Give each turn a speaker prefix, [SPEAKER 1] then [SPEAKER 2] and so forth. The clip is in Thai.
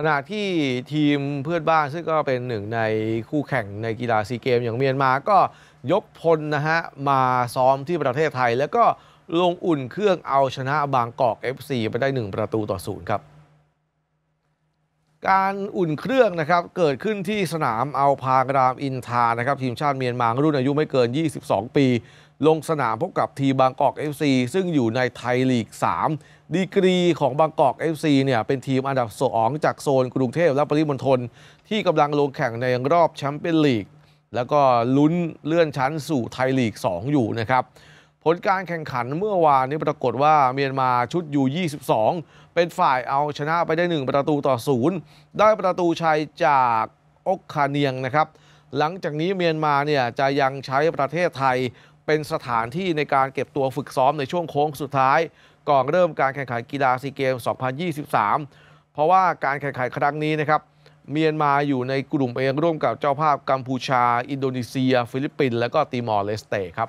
[SPEAKER 1] ขณะที่ทีมเพื่อนบ้านซึ่งก็เป็นหนึ่งในคู่แข่งในกีฬาซีเกมอย่างเมียนมาก็ยกพลนะฮะ มาซ้อมที่ประเทศไทย แล้วก็ ลงอุ่นเครื่องเอาชนะบางกอก FC ไปได้ 1 ประตูต่อศูนย์ครับการอุ่นเครื่องนะครับเกิดขึ้นที่สนามเอาพากรามอินทานะครับ ทีมชาติเมียนมารุ่นอายุไม่เกิน 22 ปี ลงสนามพบกับทีบางกอก FC ซึ่งอยู่ในไทยลีก 3 ดีกรีของบางกอก FC เนี่ยเป็นทีมอันดับสองจากโซนกรุงเทพและปริมณฑลที่กำลังลงแข่งในรอบแชมเปี้ยนลีก แล้วก็ลุ้นเลื่อนชั้นสู่ไทยลีก 2 อยู่นะครับผลการแข่งขันเมื่อวานนี้ปรากฏว่าเมียนมาชุดยู22 เป็นฝ่ายเอาชนะไปได้ 1 ประตูต่อศูนย์ได้ประตูชัยจากอกคาเนียงนะครับ หลังจากนี้เมียนมาเนี่ยจะยังใช้ประเทศไทยเป็นสถานที่ในการเก็บตัวฝึกซ้อมในช่วงโค้งสุดท้าย ก่อนเริ่มการแข่งขันกีฬาซีเกม 2023 เพราะว่าการแข่งขันครั้งนี้นะครับเมียนมาอยู่ในกลุ่มเองร่วมกับเจ้าภาพกัมพูชา อินโดนีเซีย ฟิลิปปินส์และก็ติมอร์เลสเตครับ